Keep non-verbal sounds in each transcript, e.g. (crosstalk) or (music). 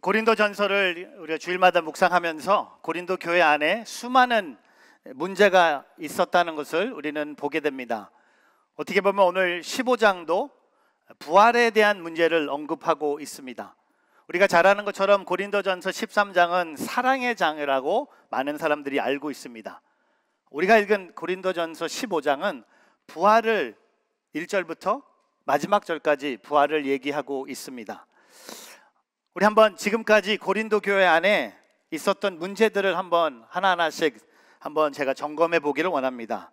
고린도 전서를 우리가 주일마다 묵상하면서 고린도 교회 안에 수많은 문제가 있었다는 것을 우리는 보게 됩니다. 어떻게 보면 오늘 15장도 부활에 대한 문제를 언급하고 있습니다. 우리가 잘 아는 것처럼 고린도전서 13장은 사랑의 장이라고 많은 사람들이 알고 있습니다. 우리가 읽은 고린도전서 15장은 부활을 1절부터 마지막 절까지 부활을 얘기하고 있습니다. 우리 한번 지금까지 고린도 교회 안에 있었던 문제들을 한번 하나하나씩 한번 제가 점검해 보기를 원합니다.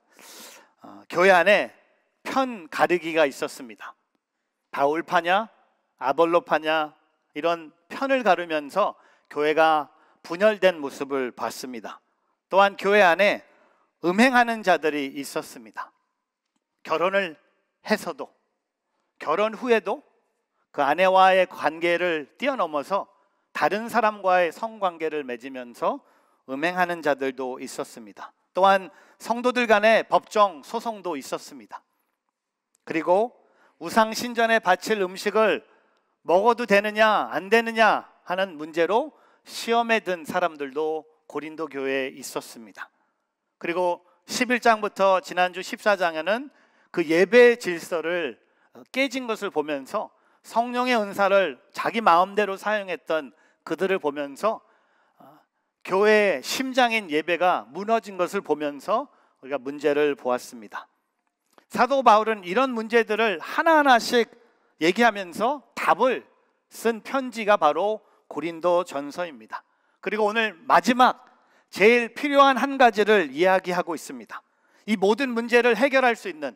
어, 교회 안에 편 가르기가 있었습니다. 바울파냐, 아볼로파냐 이런 편을 가르면서 교회가 분열된 모습을 봤습니다. 또한 교회 안에 음행하는 자들이 있었습니다. 결혼을 해서도 결혼 후에도 그 아내와의 관계를 뛰어넘어서 다른 사람과의 성관계를 맺으면서 음행하는 자들도 있었습니다. 또한 성도들 간의 법정 소송도 있었습니다. 그리고 우상 신전에 바칠 음식을 먹어도 되느냐 안 되느냐 하는 문제로 시험에 든 사람들도 고린도 교회에 있었습니다. 그리고 11장부터 지난주 14장에는 그 예배 질서를 깨진 것을 보면서 성령의 은사를 자기 마음대로 사용했던 그들을 보면서 어, 교회의 심장인 예배가 무너진 것을 보면서 우리가 문제를 보았습니다. 사도 바울은 이런 문제들을 하나하나씩 얘기하면서 답을 쓴 편지가 바로 고린도 전서입니다. 그리고 오늘 마지막 제일 필요한 한 가지를 이야기하고 있습니다. 이 모든 문제를 해결할 수 있는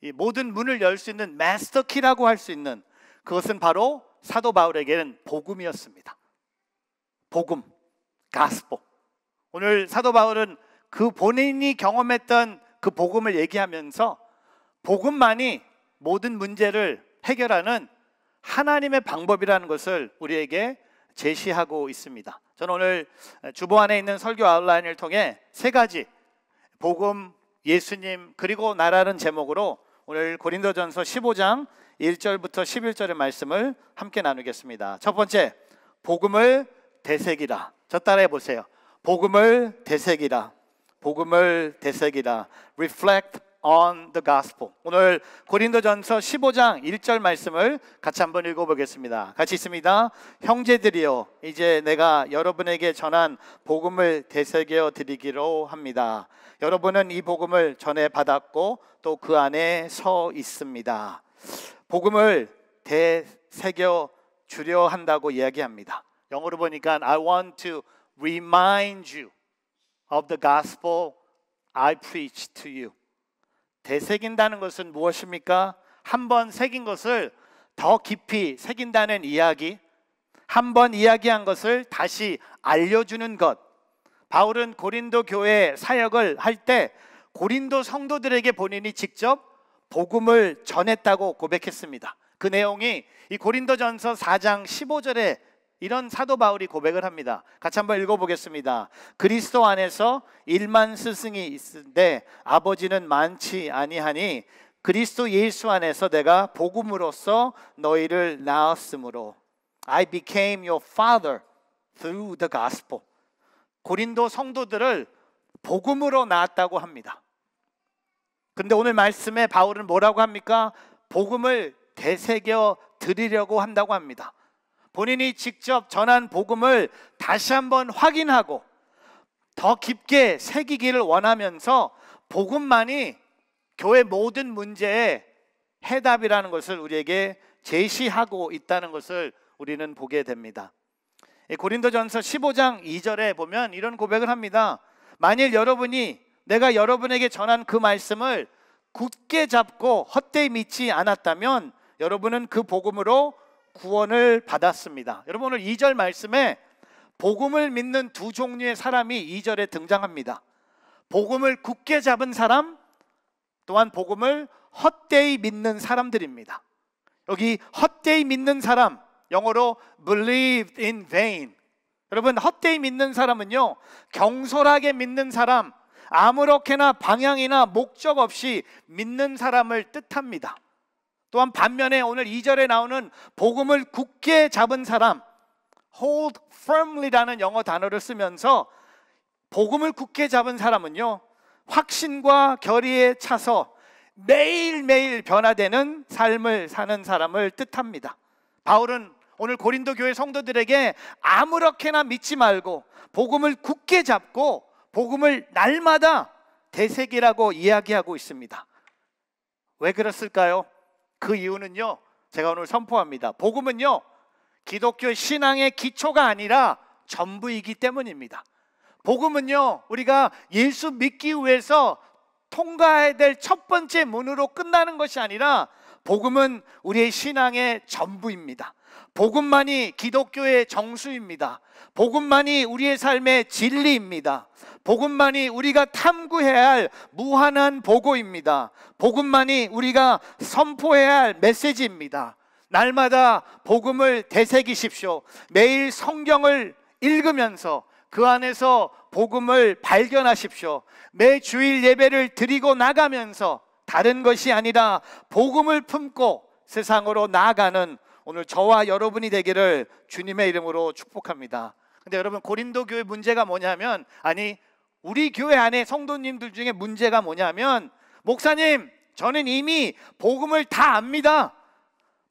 이 모든 문을 열 수 있는 마스터키라고 할 수 있는 그것은 바로 사도 바울에게는 복음이었습니다. 복음, 가스포. 오늘 사도 바울은 그 본인이 경험했던 그 복음을 얘기하면서 복음만이 모든 문제를 해결하는 하나님의 방법이라는 것을 우리에게 제시하고 있습니다. 저는 오늘 주보 안에 있는 설교 아웃라인을 통해 세 가지 복음, 예수님 그리고 나라는 제목으로 오늘 고린도전서 15장 1절부터 11절의 말씀을 함께 나누겠습니다. 첫 번째, 복음을 되새기라. 저 따라해 보세요. 복음을 되새기라. 복음을 되새기라. reflect on the gospel. 오늘 고린도전서 15장 1절 말씀을 같이 한번 읽어보겠습니다. 같이 있습니다. 형제들이여, 이제 내가 여러분에게 전한 복음을 되새겨 드리기로 합니다. 여러분은 이 복음을 전에 받았고 또 그 안에 서 있습니다. 복음을 되새겨 주려 한다고 이야기합니다. 영어로 보니까 I want to remind you of the gospel I preach to you. 되새긴다는 것은 무엇입니까? 한 번 새긴 것을 더 깊이 새긴다는 이야기. 한 번 이야기한 것을 다시 알려주는 것. 바울은 고린도 교회 사역을 할 때 고린도 성도들에게 본인이 직접 복음을 전했다고 고백했습니다. 그 내용이 이 고린도전서 4장 15절에 이런 사도 바울이 고백을 합니다. 같이 한번 읽어보겠습니다. 그리스도 안에서 일만 스승이 있는데 아버지는 많지 아니하니 그리스도 예수 안에서 내가 복음으로써 너희를 낳았으므로 I became your father through the gospel. 고린도 성도들을 복음으로 낳았다고 합니다. 근데 오늘 말씀에 바울은 뭐라고 합니까? 복음을 되새겨 드리려고 한다고 합니다. 본인이 직접 전한 복음을 다시 한번 확인하고 더 깊게 새기기를 원하면서 복음만이 교회 모든 문제의 해답이라는 것을 우리에게 제시하고 있다는 것을 우리는 보게 됩니다. 고린도전서 15장 2절에 보면 이런 고백을 합니다. 만일 여러분이 내가 여러분에게 전한 그 말씀을 굳게 잡고 헛되이 믿지 않았다면 여러분은 그 복음으로 구원을 받았습니다. 여러분 오늘 2절 말씀에 복음을 믿는 두 종류의 사람이 2절에 등장합니다. 복음을 굳게 잡은 사람 또한 복음을 헛되이 믿는 사람들입니다. 여기 헛되이 믿는 사람 영어로 believed in vain. 여러분 헛되이 믿는 사람은요 경솔하게 믿는 사람 아무렇게나 방향이나 목적 없이 믿는 사람을 뜻합니다. 또한 반면에 오늘 2절에 나오는 복음을 굳게 잡은 사람 hold firmly라는 영어 단어를 쓰면서 복음을 굳게 잡은 사람은요. 확신과 결의에 차서 매일매일 변화되는 삶을 사는 사람을 뜻합니다. 바울은 오늘 고린도 교회 성도들에게 아무렇게나 믿지 말고 복음을 굳게 잡고 복음을 날마다 대세기라고 이야기하고 있습니다. 왜 그랬을까요? 그 이유는요. 제가 오늘 선포합니다. 복음은요. 기독교 신앙의 기초가 아니라 전부이기 때문입니다. 복음은요. 우리가 예수 믿기 위해서 통과해야 될 첫 번째 문으로 끝나는 것이 아니라 복음은 우리의 신앙의 전부입니다. 복음만이 기독교의 정수입니다. 복음만이 우리의 삶의 진리입니다. 복음만이 우리가 탐구해야 할 무한한 보고입니다. 복음만이 우리가 선포해야 할 메시지입니다. 날마다 복음을 되새기십시오. 매일 성경을 읽으면서 그 안에서 복음을 발견하십시오. 매 주일 예배를 드리고 나가면서 다른 것이 아니라 복음을 품고 세상으로 나아가는 오늘 저와 여러분이 되기를 주님의 이름으로 축복합니다. 근데 여러분 고린도 교회 문제가 뭐냐면 아니 우리 교회 안에 성도님들 중에 문제가 뭐냐면 목사님 저는 이미 복음을 다 압니다.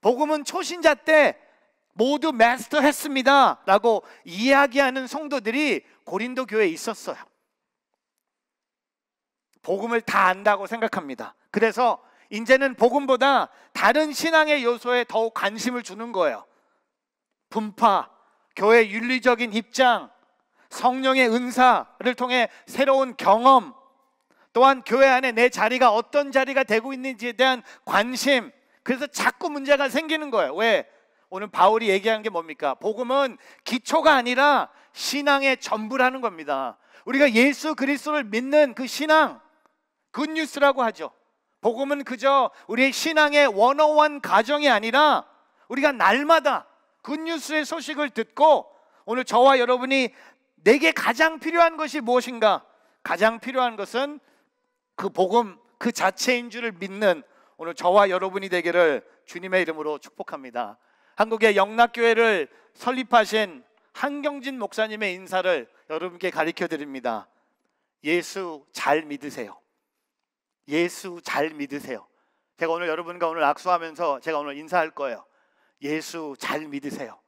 복음은 초신자 때 모두 마스터했습니다. 라고 이야기하는 성도들이 고린도 교회에 있었어요. 복음을 다 안다고 생각합니다. 그래서 이제는 복음보다 다른 신앙의 요소에 더욱 관심을 주는 거예요. 분파, 교회 윤리적인 입장, 성령의 은사를 통해 새로운 경험, 또한 교회 안에 내 자리가 어떤 자리가 되고 있는지에 대한 관심. 그래서 자꾸 문제가 생기는 거예요. 왜? 오늘 바울이 얘기한 게 뭡니까? 복음은 기초가 아니라 신앙의 전부라는 겁니다. 우리가 예수 그리스도를 믿는 그 신앙, 굿뉴스라고 하죠. 복음은 그저 우리의 신앙의 원어원 가정이 아니라 우리가 날마다 굿뉴스의 소식을 듣고 오늘 저와 여러분이 내게 가장 필요한 것이 무엇인가? 가장 필요한 것은 그 복음 그 자체인 줄을 믿는 오늘 저와 여러분이 되기를 주님의 이름으로 축복합니다. 한국의 영락교회를 설립하신 한경진 목사님의 인사를 여러분께 가르쳐 드립니다. 예수 잘 믿으세요. 예수 잘 믿으세요. 제가 오늘 여러분과 오늘 악수하면서 제가 오늘 인사할 거예요. 예수 잘 믿으세요.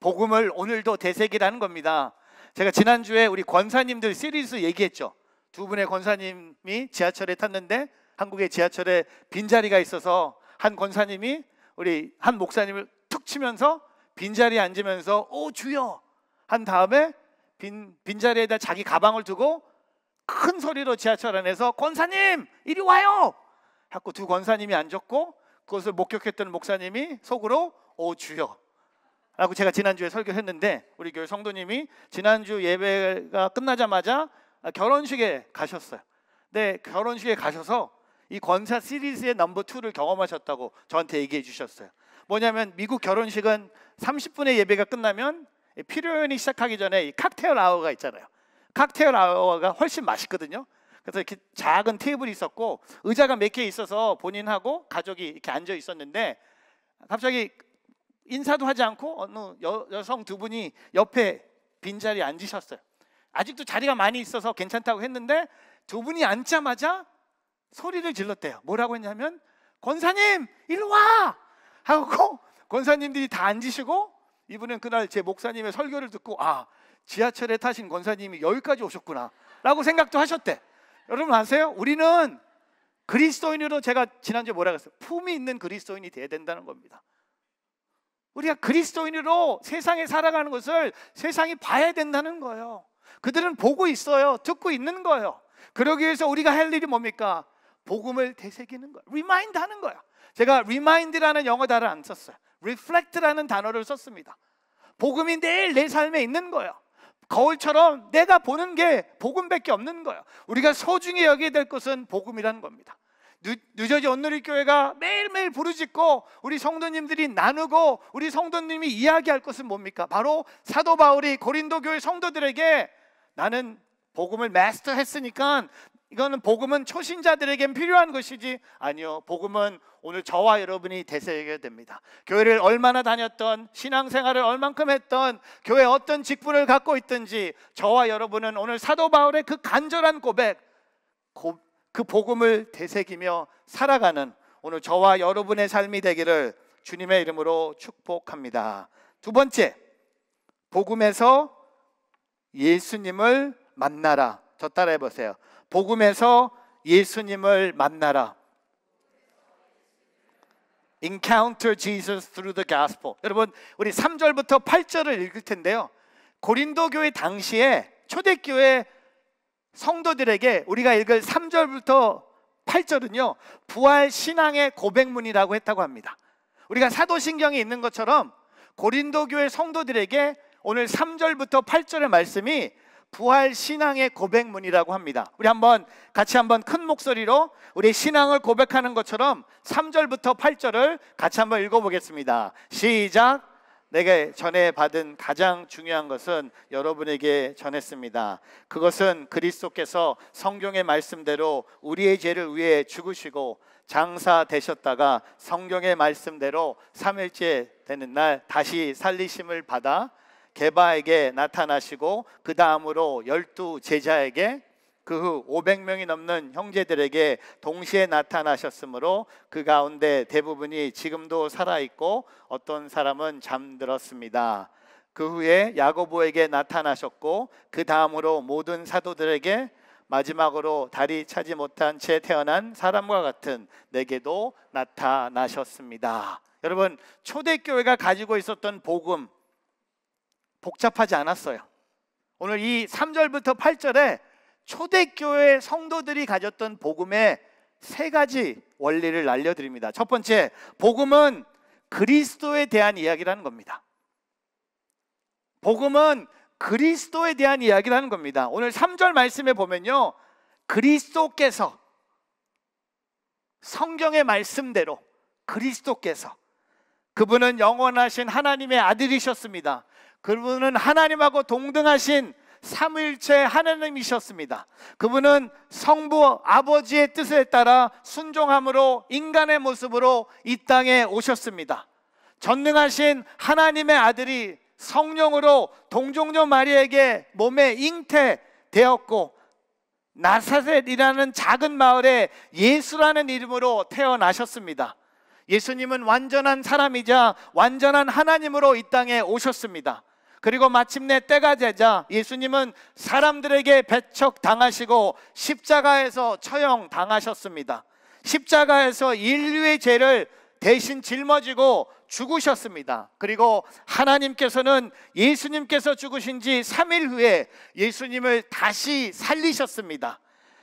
복음을 오늘도 대세기라는 겁니다. 제가 지난주에 우리 권사님들 시리즈 얘기했죠. 두 분의 권사님이 지하철에 탔는데 한국의 지하철에 빈자리가 있어서 한 권사님이 우리 한 목사님을 툭 치면서 빈자리에 앉으면서 오 주여 한 다음에 빈, 빈자리에다 자기 가방을 두고 큰 소리로 지하철 안에서 권사님 이리 와요 하고 두 권사님이 앉았고 그것을 목격했던 목사님이 속으로 오 주여 라고 제가 지난주에 설교했는데 우리 교회 성도님이 지난주 예배가 끝나자마자 결혼식에 가셨어요 네 결혼식에 가셔서 이 권사 시리즈의 넘버 투를 경험하셨다고 저한테 얘기해 주셨어요 뭐냐면 미국 결혼식은 30분의 예배가 끝나면 필요연이 시작하기 전에 이 칵테일 아워가 있잖아요 칵테일 아워가 훨씬 맛있거든요. 그래서 이렇게 작은 테이블이 있었고 의자가 몇 개 있어서 본인하고 가족이 이렇게 앉아 있었는데 갑자기 인사도 하지 않고 어느 여, 성두 분이 옆에 빈자리에 앉으셨어요. 아직도 자리가 많이 있어서 괜찮다고 했는데 두 분이 앉자마자 소리를 질렀대요. 뭐라고 했냐면 권사님 일로 와 하고 권사님들이 다 앉으시고 이분은 그날 제 목사님의 설교를 듣고 아 지하철에 타신 권사님이 여기까지 오셨구나라고 생각도 하셨대. 여러분 아세요? 우리는 그리스도인으로 제가 지난주에 뭐라 그랬어요? 품이 있는 그리스도인이 돼야 된다는 겁니다. 우리가 그리스도인으로 세상에 살아가는 것을 세상이 봐야 된다는 거예요. 그들은 보고 있어요. 듣고 있는 거예요. 그러기 위해서 우리가 할 일이 뭡니까? 복음을 되새기는 거예요. 리마인드 하는 거예요. 제가 리마인드라는 영어 단어를 안 썼어요. reflect라는 단어를 썼습니다. 복음이 매일 내 삶에 있는 거예요. 거울처럼 내가 보는 게 복음밖에 없는 거예요. 우리가 소중히 여기야 될 것은 복음이라는 겁니다. 뉴저지 온누리교회가 매일매일 부르짖고 우리 성도님들이 나누고 우리 성도님이 이야기할 것은 뭡니까? 바로 사도 바울이 고린도 교회 성도들에게 나는 복음을 마스터했으니까 이거는 복음은 초신자들에겐 필요한 것이지 아니요. 복음은 오늘 저와 여러분이 되새겨야 됩니다. 교회를 얼마나 다녔던 신앙생활을 얼만큼 했던 교회 어떤 직분을 갖고 있든지 저와 여러분은 오늘 사도 바울의 그 간절한 고백 그 복음을 되새기며 살아가는 오늘 저와 여러분의 삶이 되기를 주님의 이름으로 축복합니다. 두 번째 복음에서 예수님을 만나라. 저 따라해 보세요. 복음에서 예수님을 만나라. Encounter Jesus through the gospel. 여러분, 우리 3절부터 8절을 읽을 텐데요. 고린도 교회 당시에 초대교회 성도들에게 우리가 읽을 3절부터 8절은요. 부활 신앙의 고백문이라고 했다고 합니다. 우리가 사도신경에 있는 것처럼 고린도 교회 성도들에게 오늘 3절부터 8절의 말씀이 부활 신앙의 고백문이라고 합니다. 우리 한번 같이 한번 큰 목소리로 우리 신앙을 고백하는 것처럼 3절부터 8절을 같이 한번 읽어보겠습니다. 시작. 내게 전해 받은 가장 중요한 것은 여러분에게 전했습니다. 그것은 그리스도께서 성경의 말씀대로 우리의 죄를 위해 죽으시고 장사 되셨다가 성경의 말씀대로 3일째 되는 날 다시 살리심을 받아 개바에게 나타나시고 그 다음으로 열두 제자에게 그 후 500명이 넘는 형제들에게 동시에 나타나셨으므로 그 가운데 대부분이 지금도 살아 있고 어떤 사람은 잠들었습니다. 그 후에 야고보에게 나타나셨고 그 다음으로 모든 사도들에게 마지막으로 다리 차지 못한 채 태어난 사람과 같은 내게도 나타나셨습니다. 여러분 초대교회가 가지고 있었던 복음 복잡하지 않았어요. 오늘 이 3절부터 8절에 초대교회 성도들이 가졌던 복음의 세 가지 원리를 알려드립니다. 첫 번째, 복음은 그리스도에 대한 이야기라는 겁니다. 복음은 그리스도에 대한 이야기라는 겁니다. 오늘 3절 말씀에 보면요. 그리스도께서 성경의 말씀대로 그리스도께서 그분은 영원하신 하나님의 아들이셨습니다. 그분은 하나님하고 동등하신 삼일체 위 하나님이셨습니다. 그분은 성부 아버지의 뜻에 따라 순종함으로 인간의 모습으로 이 땅에 오셨습니다. 전능하신 하나님의 아들이 성령으로 동종녀 마리에게 몸에 잉태되었고 나사렛이라는 작은 마을에 예수라는 이름으로 태어나셨습니다. 예수님은 완전한 사람이자 완전한 하나님으로 이 땅에 오셨습니다. 그리고 마침내 때가 되자 예수님은 사람들에게 배척 당하시고 십자가에서 처형 당하셨습니다. 십자가에서 인류의 죄를 대신 짊어지고 죽으셨습니다. 그리고 하나님께서는 예수님께서 죽으신 지 3일 후에 예수님을 다시 살리셨습니다.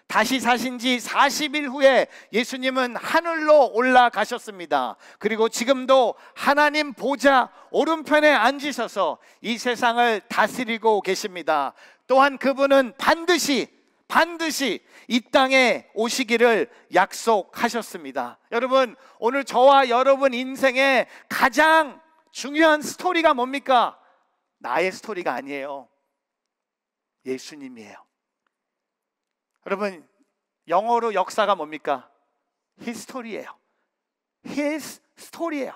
다시 사신 지 40일 후에 예수님은 하늘로 올라가셨습니다. 그리고 지금도 하나님 보좌 오른편에 앉으셔서 이 세상을 다스리고 계십니다. 또한 그분은 반드시 반드시 이 땅에 오시기를 약속하셨습니다. 여러분, 오늘 저와 여러분 인생의 가장 중요한 스토리가 뭡니까? 나의 스토리가 아니에요. 예수님이에요. 여러분 영어로 역사가 뭡니까? 히스토리예요. h i 스토리예요.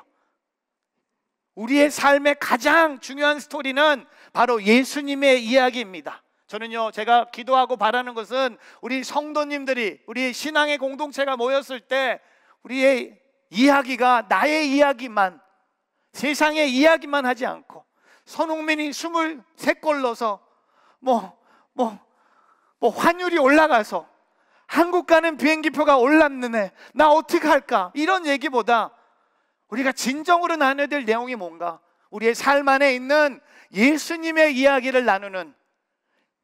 우리의 삶의 가장 중요한 스토리는 바로 예수님의 이야기입니다. 저는요, 제가 기도하고 바라는 것은 우리 성도님들이 우리 신앙의 공동체가 모였을 때 우리의 이야기가 나의 이야기만 세상의 이야기만 하지 않고 손흥민이 23골 넣어서 뭐, 뭐, 뭐 환율이 올라가서 한국 가는 비행기표가 올랐는데 나 어떻게 할까? 이런 얘기보다 우리가 진정으로 나눠야 될 내용이 뭔가 우리의 삶 안에 있는 예수님의 이야기를 나누는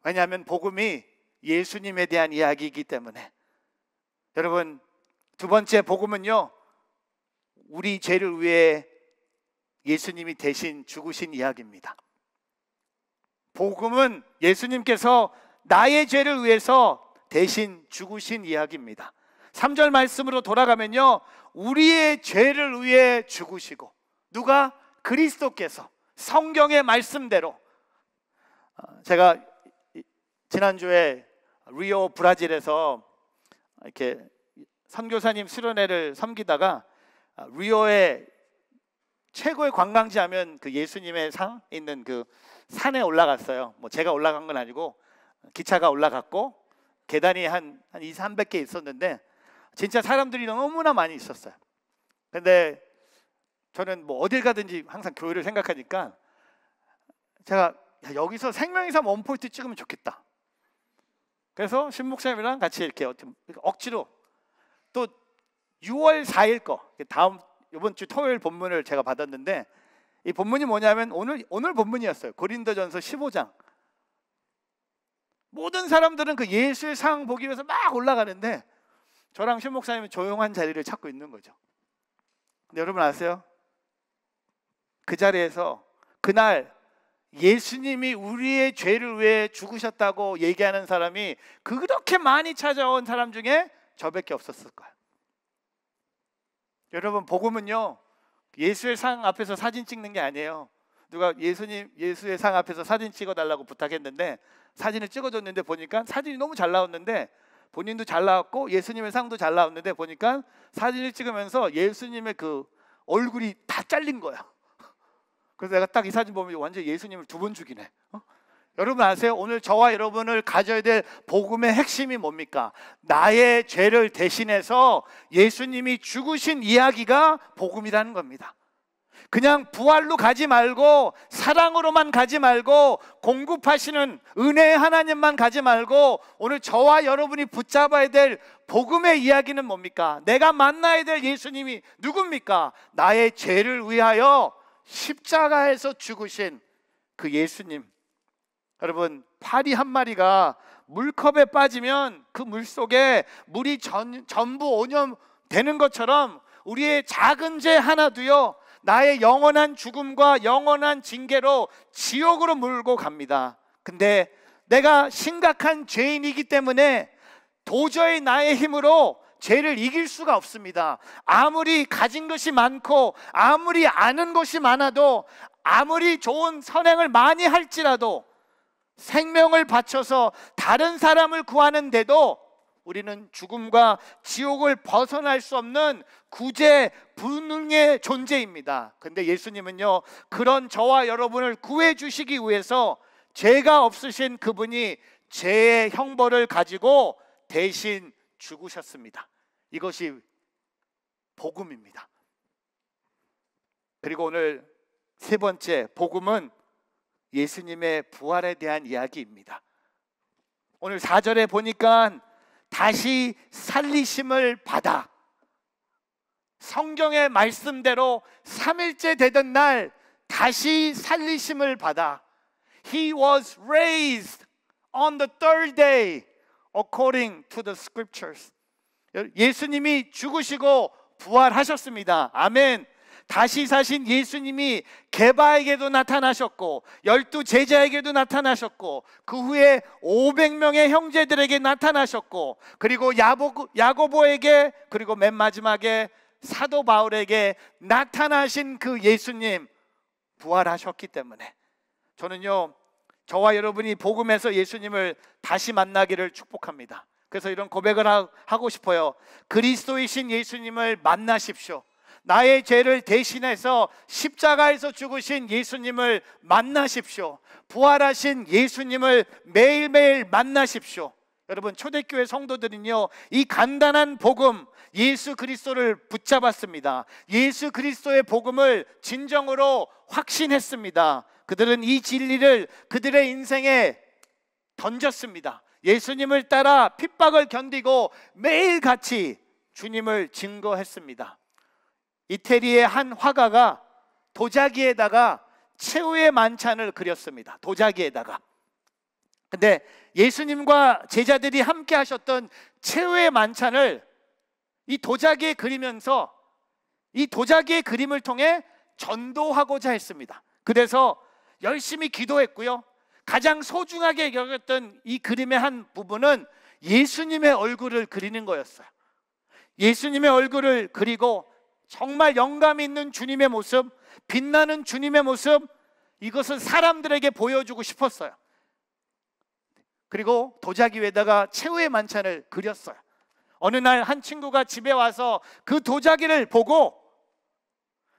왜냐하면 복음이 예수님에 대한 이야기이기 때문에 여러분 두 번째 복음은요 우리 죄를 위해 예수님이 대신 죽으신 이야기입니다. 복음은 예수님께서 나의 죄를 위해서 대신 죽으신 이야기입니다. 3절 말씀으로 돌아가면요. 우리의 죄를 위해 죽으시고 누가 그리스도께서 성경의 말씀대로 아, 제가 지난주에 리오 브라질에서 이렇게 선교사님 수련회를 섬기다가 아, 리오의 최고의 관광지 하면 그 예수님의 상 있는 그 산에 올라갔어요. 뭐 제가 올라간 건 아니고 기차가 올라갔고 계단이 한, 한 2, 300개 있었는데 진짜 사람들이 너무나 많이 있었어요. 근데 저는 뭐 어딜 가든지 항상 교회를 생각하니까 제가 여기서 생명의사 원포인트 찍으면 좋겠다. 그래서 신목사님이랑 같이 이렇게 억지로 또 6월 4일 거 다음 이번 주 토요일 본문을 제가 받았는데 이 본문이 뭐냐면 오늘 오늘 본문이었어요. 고린도전서 15장 모든 사람들은 그 예술상 보기 위해서 막 올라가는데 저랑 신목사님은 조용한 자리를 찾고 있는 거죠. 근데 여러분 아세요? 그 자리에서 그날 예수님이 우리의 죄를 위해 죽으셨다고 얘기하는 사람이 그렇게 많이 찾아온 사람 중에 저밖에 없었을 거예요. 여러분 복음은요 예수의 상 앞에서 사진 찍는 게 아니에요. 누가 예수님 예수의 상 앞에서 사진 찍어 달라고 부탁했는데 사진을 찍어줬는데 보니까 사진이 너무 잘 나왔는데 본인도 잘 나왔고 예수님의 상도 잘 나왔는데 보니까 사진을 찍으면서 예수님의 그 얼굴이 다 잘린 거야. (laughs) 그래서 내가 딱 이 사진 보면 완전 예수님을 두 번 죽이네. 어? 여러분 아세요? 오늘 저와 여러분을 가져야 될 복음의 핵심이 뭡니까? 나의 죄를 대신해서 예수님이 죽으신 이야기가 복음이라는 겁니다. 그냥 부활로 가지 말고 사랑으로만 가지 말고 공급하시는 은혜의 하나님만 가지 말고 오늘 저와 여러분이 붙잡아야 될 복음의 이야기는 뭡니까? 내가 만나야 될 예수님이 누굽니까? 나의 죄를 위하여 십자가에서 죽으신 그 예수님. 여러분, 파리 한 마리가 물컵에 빠지면 그 물 속에 물이 전, 전부 오염되는 것처럼 우리의 작은 죄 하나도요 나의 영원한 죽음과 영원한 징계로 지옥으로 물고 갑니다. 근데 내가 심각한 죄인이기 때문에 도저히 나의 힘으로 죄를 이길 수가 없습니다. 아무리 가진 것이 많고 아무리 아는 것이 많아도 아무리 좋은 선행을 많이 할지라도 생명을 바쳐서 다른 사람을 구하는데도 우리는 죽음과 지옥을 벗어날 수 없는 구제 분능의 존재입니다. 근데 예수님은요, 그런 저와 여러분을 구해 주시기 위해서 죄가 없으신 그분이 죄의 형벌을 가지고 대신 죽으셨습니다. 이것이 복음입니다. 그리고 오늘 세 번째 복음은 예수님의 부활에 대한 이야기입니다. 오늘 4절에 보니까 다시 살리심을 받아 성경의 말씀대로 3일째 되던 날 다시 살리심을 받아 He was raised on the third day according to the scriptures 예수님이 죽으시고 부활하셨습니다 아멘 다시 사신 예수님이 개바에게도 나타나셨고 열두 제자에게도 나타나셨고 그 후에 500명의 형제들에게 나타나셨고 그리고 야보, 야고보에게 그리고 맨 마지막에 사도 바울에게 나타나신 그 예수님 부활하셨기 때문에 저는요 저와 여러분이 복음에서 예수님을 다시 만나기를 축복합니다. 그래서 이런 고백을 하고 싶어요. 그리스도이신 예수님을 만나십시오. 나의 죄를 대신해서 십자가에서 죽으신 예수님을 만나십시오. 부활하신 예수님을 매일매일 만나십시오. 여러분 초대교회 성도들은요 이 간단한 복음 예수 그리스도를 붙잡았습니다. 예수 그리스도의 복음을 진정으로 확신했습니다. 그들은 이 진리를 그들의 인생에 던졌습니다. 예수님을 따라 핍박을 견디고 매일 같이 주님을 증거했습니다. 이태리의 한 화가가 도자기에다가 최후의 만찬을 그렸습니다. 도자기에다가. 근데 예수님과 제자들이 함께 하셨던 최후의 만찬을 이 도자기에 그리면서 이 도자기의 그림을 통해 전도하고자 했습니다. 그래서 열심히 기도했고요. 가장 소중하게 여겼던 이 그림의 한 부분은 예수님의 얼굴을 그리는 거였어요. 예수님의 얼굴을 그리고 정말 영감 있는 주님의 모습, 빛나는 주님의 모습, 이것을 사람들에게 보여주고 싶었어요. 그리고 도자기 위에다가 최후의 만찬을 그렸어요. 어느 날 한 친구가 집에 와서 그 도자기를 보고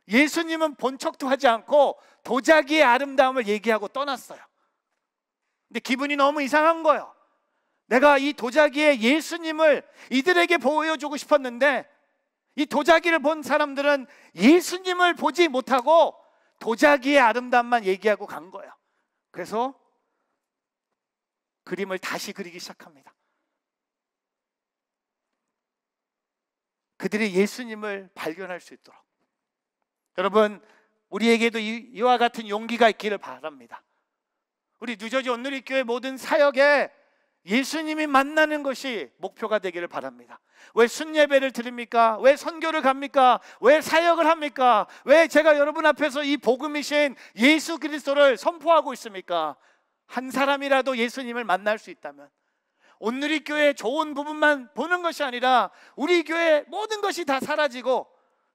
예수님은 본척도 하지 않고 도자기의 아름다움을 얘기하고 떠났어요. 근데 기분이 너무 이상한 거예요. 내가 이 도자기에 예수님을 이들에게 보여주고 싶었는데 이 도자기를 본 사람들은 예수님을 보지 못하고 도자기의 아름답만 얘기하고 간 거예요. 그래서 그림을 다시 그리기 시작합니다. 그들이 예수님을 발견할 수 있도록. 여러분, 우리에게도 이와 같은 용기가 있기를 바랍니다. 우리 뉴저지 온누리교회 모든 사역에 예수님이 만나는 것이 목표가 되기를 바랍니다. 왜 순예배를 드립니까? 왜 선교를 갑니까? 왜 사역을 합니까? 왜 제가 여러분 앞에서 이 복음이신 예수 그리스도를 선포하고 있습니까? 한 사람이라도 예수님을 만날 수 있다면 오늘 이 교회 의 좋은 부분만 보는 것이 아니라 우리 교회 모든 것이 다 사라지고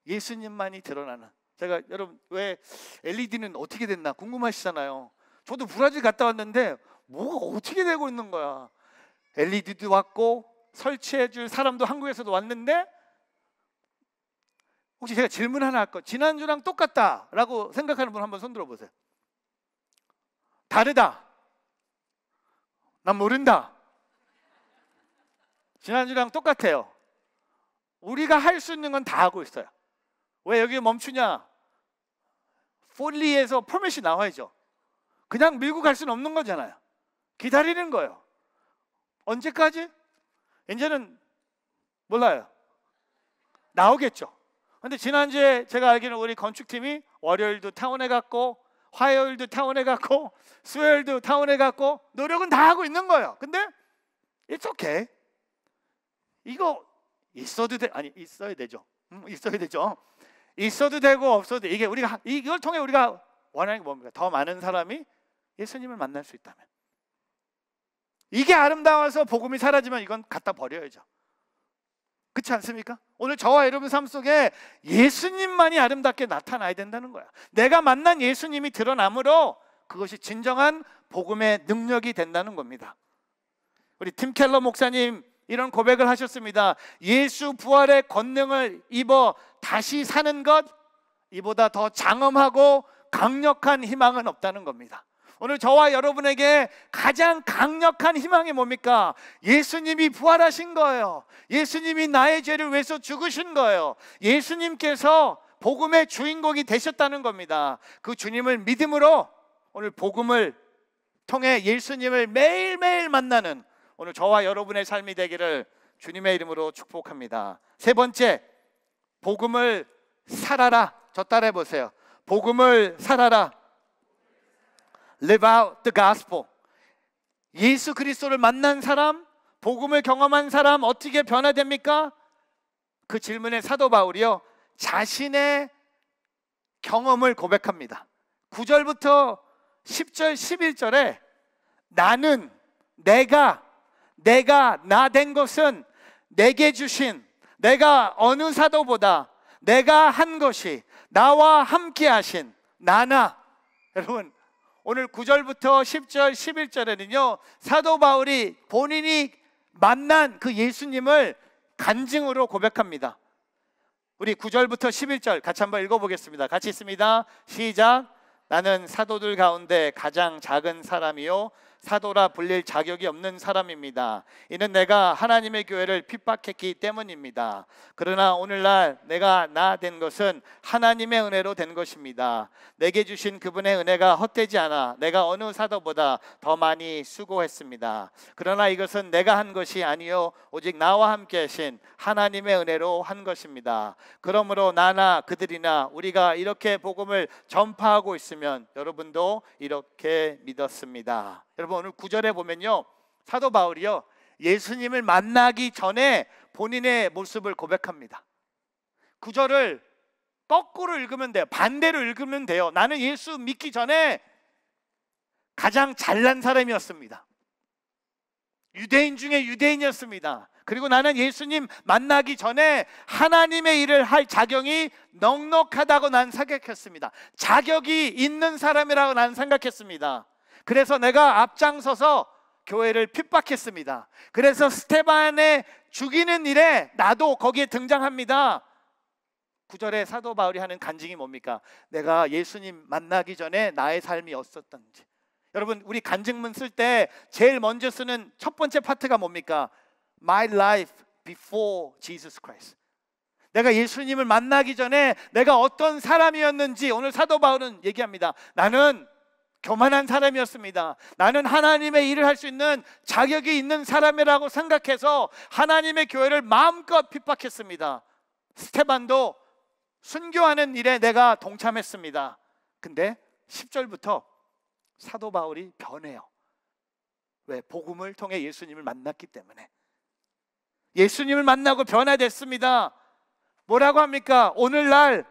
예수님만이 드러나는 제가 여러분 왜 LED는 어떻게 됐나 궁금하시잖아요. 저도 브라질 갔다 왔는데 뭐가 어떻게 되고 있는 거야? LED도 왔고 설치해 줄 사람도 한국에서도 왔는데 혹시 제가 질문 하나 할까? 지난주랑 똑같다라고 생각하는 분 한번 손 들어 보세요. 다르다. 난 모른다. 지난주랑 똑같아요. 우리가 할 수 있는 건 다 하고 있어요. 왜 여기 멈추냐? 폴리에서 포맷이 나와야죠. 그냥 밀고 갈 수는 없는 거잖아요. 기다리는 거예요. 언제까지? 이제는 몰라요. 나오겠죠. 근데 지난주에 제가 알기로는 우리 건축팀이 월요일도 타운에 갔고 화요일도 타운에 갔고 수요일도 타운에 갔고 노력은 다 하고 있는 거예요. 근데 it's okay. 이거 있어도 돼 아니 있어야 되죠. 음, 있어야 되죠. 있어도 되고 없어도 이게 우리가 이걸 통해 우리가 원하는 게 뭡니까? 더 많은 사람이 예수님을 만날 수 있다면 이게 아름다워서 복음이 사라지면 이건 갖다 버려야죠. 그렇지 않습니까? 오늘 저와 여러분 삶 속에 예수님만이 아름답게 나타나야 된다는 거야. 내가 만난 예수님이 드러나므로 그것이 진정한 복음의 능력이 된다는 겁니다. 우리 팀 켈러 목사님 이런 고백을 하셨습니다. 예수 부활의 권능을 입어 다시 사는 것 이보다 더 장엄하고 강력한 희망은 없다는 겁니다. 오늘 저와 여러분에게 가장 강력한 희망이 뭡니까? 예수님이 부활하신 거예요. 예수님이 나의 죄를 위해서 죽으신 거예요. 예수님께서 복음의 주인공이 되셨다는 겁니다. 그 주님을 믿음으로 오늘 복음을 통해 예수님을 매일매일 만나는 오늘 저와 여러분의 삶이 되기를 주님의 이름으로 축복합니다. 세 번째, 복음을 살아라. 저 따라해 보세요. 복음을 살아라. live out the gospel. 예수 그리스도를 만난 사람, 복음을 경험한 사람 어떻게 변화됩니까? 그 질문에 사도 바울이요 자신의 경험을 고백합니다. 9절부터 10절, 11절에 나는 내가 내가 나 된 것은 내게 주신 내가 어느 사도보다 내가 한 것이 나와 함께 하신 나나 (laughs) 여러분 오늘 9절부터 10절, 11절에는요, 사도 바울이 본인이 만난 그 예수님을 간증으로 고백합니다. 우리 9절부터 11절 같이 한번 읽어보겠습니다. 같이 있습니다. 시작. 나는 사도들 가운데 가장 작은 사람이요. 사도라 불릴 자격이 없는 사람입니다. 이는 내가 하나님의 교회를 핍박했기 때문입니다. 그러나 오늘날 내가 나 된 것은 하나님의 은혜로 된 것입니다. 내게 주신 그분의 은혜가 헛되지 않아 내가 어느 사도보다 더 많이 수고했습니다. 그러나 이것은 내가 한 것이 아니요 오직 나와 함께 하신 하나님의 은혜로 한 것입니다. 그러므로 나나 그들이나 우리가 이렇게 복음을 전파하고 있으면 여러분도 이렇게 믿었습니다. 여러분 오늘 구절에 보면요. 사도 바울이요. 예수님을 만나기 전에 본인의 모습을 고백합니다. 구절을 거꾸로 읽으면 돼요. 반대로 읽으면 돼요. 나는 예수 믿기 전에 가장 잘난 사람이었습니다. 유대인 중에 유대인이었습니다. 그리고 나는 예수님 만나기 전에 하나님의 일을 할 자격이 넉넉하다고 난 생각했습니다. 자격이 있는 사람이라고 난 생각했습니다. 그래서 내가 앞장서서 교회를 핍박했습니다. 그래서 스테반의 죽이는 일에 나도 거기에 등장합니다. 구절에 사도 바울이 하는 간증이 뭡니까? 내가 예수님 만나기 전에 나의 삶이 어떻던지. 여러분, 우리 간증문 쓸 때 제일 먼저 쓰는 첫 번째 파트가 뭡니까? My life before Jesus Christ. 내가 예수님을 만나기 전에 내가 어떤 사람이었는지 오늘 사도 바울은 얘기합니다. 나는 교만한 사람이었습니다. 나는 하나님의 일을 할 수 있는 자격이 있는 사람이라고 생각해서 하나님의 교회를 마음껏 핍박했습니다. 스테반도 순교하는 일에 내가 동참했습니다. 근데 10절부터 사도 바울이 변해요. 왜? 복음을 통해 예수님을 만났기 때문에. 예수님을 만나고 변화됐습니다. 뭐라고 합니까? 오늘날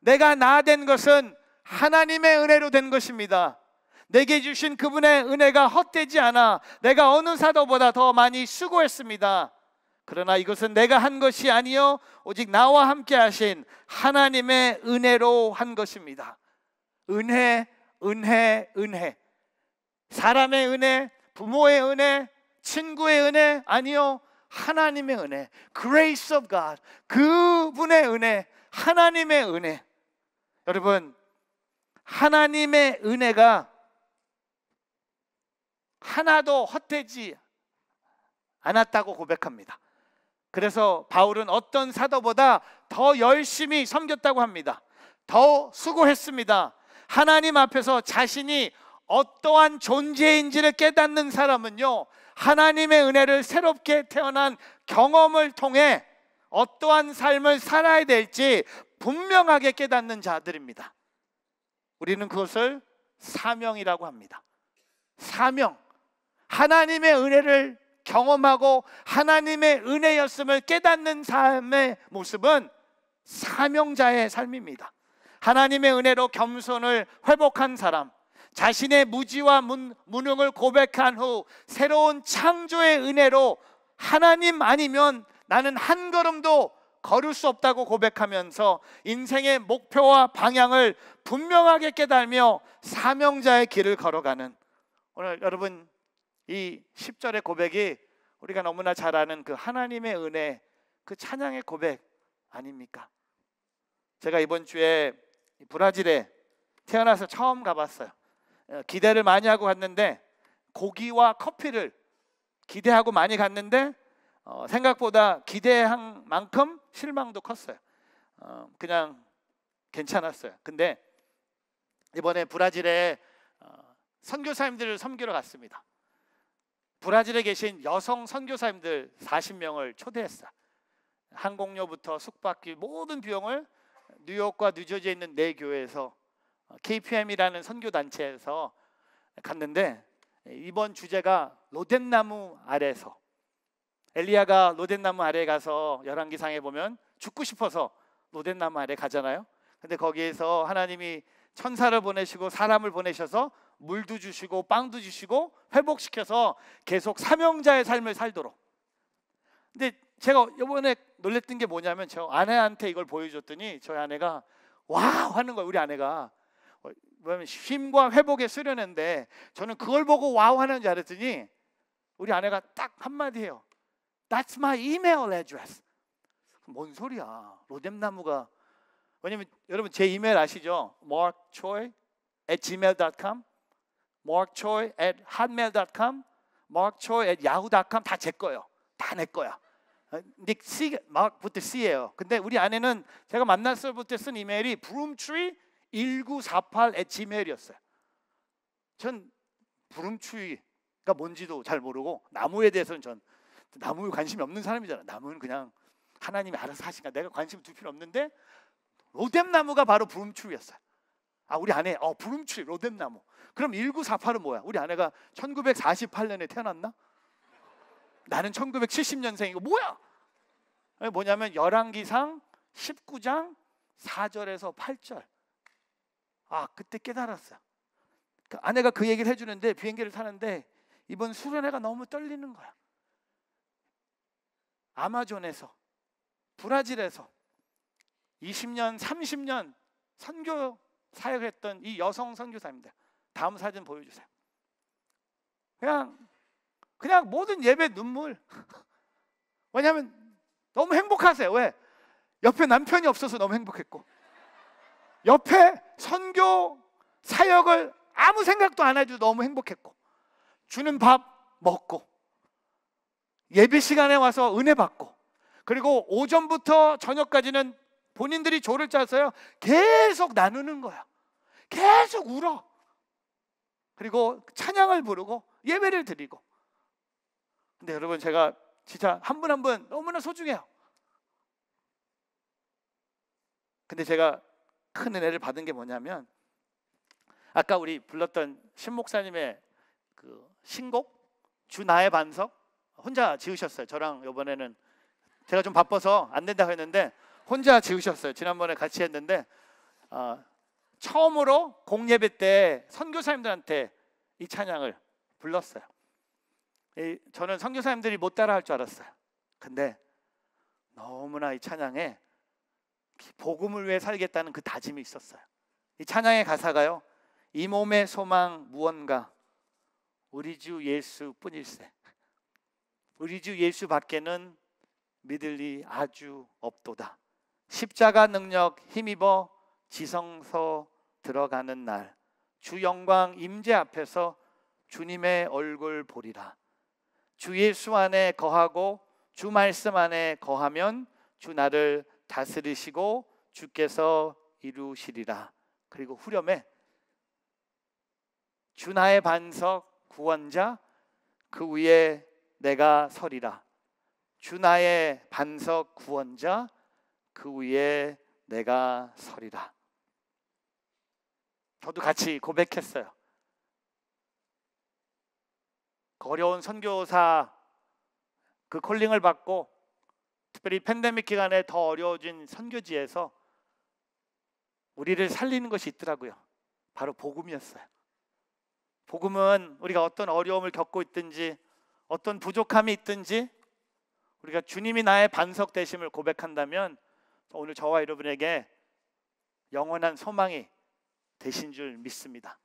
내가 나된 것은 하나님의 은혜로 된 것입니다. 내게 주신 그분의 은혜가 헛되지 않아 내가 어느 사도보다 더 많이 수고했습니다. 그러나 이것은 내가 한 것이 아니요 오직 나와 함께 하신 하나님의 은혜로 한 것입니다. 은혜, 은혜, 은혜. 사람의 은혜, 부모의 은혜, 친구의 은혜 아니요 하나님의 은혜. Grace of God. 그분의 은혜, 하나님의 은혜. 여러분 하나님의 은혜가 하나도 헛되지 않았다고 고백합니다. 그래서 바울은 어떤 사도보다 더 열심히 섬겼다고 합니다. 더 수고했습니다. 하나님 앞에서 자신이 어떠한 존재인지를 깨닫는 사람은요, 하나님의 은혜를 새롭게 태어난 경험을 통해 어떠한 삶을 살아야 될지 분명하게 깨닫는 자들입니다. 우리는 그것을 사명이라고 합니다. 사명. 하나님의 은혜를 경험하고 하나님의 은혜였음을 깨닫는 삶의 모습은 사명자의 삶입니다. 하나님의 은혜로 겸손을 회복한 사람, 자신의 무지와 문, 무능을 고백한 후 새로운 창조의 은혜로 하나님 아니면 나는 한 걸음도 걸을 수 없다고 고백하면서 인생의 목표와 방향을 분명하게 깨달며 사명자의 길을 걸어가는 오늘 여러분 이 10절의 고백이 우리가 너무나 잘 아는 그 하나님의 은혜, 그 찬양의 고백 아닙니까? 제가 이번 주에 브라질에 태어나서 처음 가봤어요. 어, 기대를 많이 하고 갔는데 고기와 커피를 기대하고 많이 갔는데 어, 생각보다 기대한 만큼 실망도 컸어요. 어, 그냥 괜찮았어요. 근데 이번에 브라질에 어, 선교사님들을 섬기러 갔습니다. 브라질에 계신 여성 선교사님들 40명을 초대했어. 항공료부터 숙박비 모든 비용을 뉴욕과 뉴저지에 있는 네 교회에서 KPM이라는 어, 선교 단체에서 갔는데 이번 주제가 로덴나무 아래서 엘리야가 로덴나무 아래에 가서 열왕기상에 보면 죽고 싶어서 로덴나무 아래 가잖아요. 근데 거기에서 하나님이 천사를 보내시고 사람을 보내셔서 물도 주시고 빵도 주시고 회복시켜서 계속 사명자의 삶을 살도록. 근데 제가 이번에 놀랬던 게 뭐냐면 저 아내한테 이걸 보여줬더니 저희 아내가 와 하는 거예요. 우리 아내가 어, 뭐냐면 쉼과 회복에 쓰려는데 저는 그걸 보고 와 하는 줄 알았더니 우리 아내가 딱 한마디 해요. That's my email address. 뭔 소리야? 로뎀나무가 왜냐면 여러분 제 이메일 아시죠? markchoi@gmail.com Mark Choi at hotmail.com, Mark Choi at yahoo.com 다 제 거예요. 다 내 거야. 닉 C, 마크부터 C예요. 근데 우리 아내는 제가 만났을부터 쓴 이메일이 브룸트리 1948 gmail이었어요. 전 브룸트리가 뭔지도 잘 모르고 나무에 대해서는 전 나무에 관심이 없는 사람이잖아. 나무는 그냥 하나님이 알아서 하시니까 내가 관심 둘필 없는데 로뎀 나무가 바로 브룸트리였어요. 아, 우리 아내, 어, 부름추리, 로뎀나무. 그럼 1948은 뭐야? 우리 아내가 1948년에 태어났나? 나는 1970년생이고, 뭐야? 예, 뭐냐면, 열왕기상 19장 4절에서 8절. 아, 그때 깨달았어요. 그 아내가 그 얘기를 해주는데, 비행기를 타는데, 이번 수련회가 너무 떨리는 거야. 아마존에서, 브라질에서 20년, 30년 선교 사역했던 이 여성 선교사입니다. 다음 사진 보여주세요. 그냥 그냥 모든 예배 눈물. (laughs) 왜냐하면 너무 행복하세요. 왜? 옆에 남편이 없어서 너무 행복했고, 옆에 선교 사역을 아무 생각도 안 해도 너무 행복했고, 주는 밥 먹고, 예배 시간에 와서 은혜 받고, 그리고 오전부터 저녁까지는 본인들이 조를 짜서요. 계속 나누는 거야. 계속 울어. 그리고 찬양을 부르고 예배를 드리고. 근데 여러분 제가 진짜 한 분 한 분 너무나 소중해요. 근데 제가 큰 은혜를 받은 게 뭐냐면 아까 우리 불렀던 신 목사님의 그 신곡 주 나의 반석 혼자 지으셨어요. 저랑 이번에는 제가 좀 바빠서 안 된다고 했는데 혼자 지으셨어요. 지난번에 같이 했는데 어, 처음으로 공예배 때 선교사님들한테 이 찬양을 불렀어요. 이, 저는 선교사님들이 못 따라할 줄 알았어요. 근데 너무나 이 찬양에 복음을 위해 살겠다는 그 다짐이 있었어요. 이 찬양의 가사가요. 이 몸의 소망 무언가 우리 주 예수뿐일세. 우리 주 예수밖에는 믿을 리 아주 없도다. 십자가 능력 힘입어 지성소 들어가는 날 주 영광 임재 앞에서 주님의 얼굴 보리라 주 예수 안에 거하고 주 말씀 안에 거하면 주 나를 다스리시고 주께서 이루시리라 그리고 후렴에 주 나의 반석 구원자 그 위에 내가 서리라 주 나의 반석 구원자 그 위에 내가 서리라. 저도 같이 고백했어요. 그 어려운 선교사 그 콜링을 받고 특별히 팬데믹 기간에 더 어려워진 선교지에서 우리를 살리는 것이 있더라고요. 바로 복음이었어요. 복음은 우리가 어떤 어려움을 겪고 있든지 어떤 부족함이 있든지 우리가 주님이 나의 반석 되심을 고백한다면 오늘 저와 여러분에게 영원한 소망이 되신 줄 믿습니다.